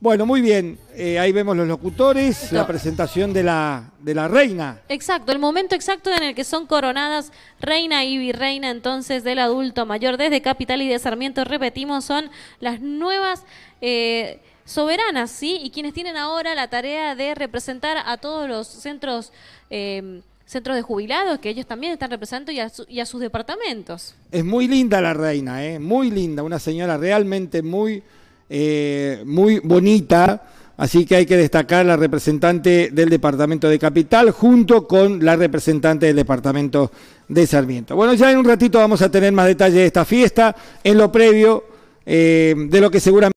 Bueno, muy bien. Eh, ahí vemos los locutores, la presentación de la, de la reina. Exacto, el momento exacto en el que son coronadas reina y virreina entonces del adulto mayor desde Capital y de Sarmiento. Repetimos, son las nuevas... Eh, soberanas, ¿sí? Y quienes tienen ahora la tarea de representar a todos los centros, eh, centros de jubilados, que ellos también están representando, y a, y a, sus departamentos. Es muy linda la reina, ¿eh? Muy linda, una señora realmente muy eh, muy bonita, así que hay que destacar la representante del Departamento de Capital junto con la representante del Departamento de Sarmiento. Bueno, ya en un ratito vamos a tener más detalles de esta fiesta, en lo previo eh, de lo que seguramente...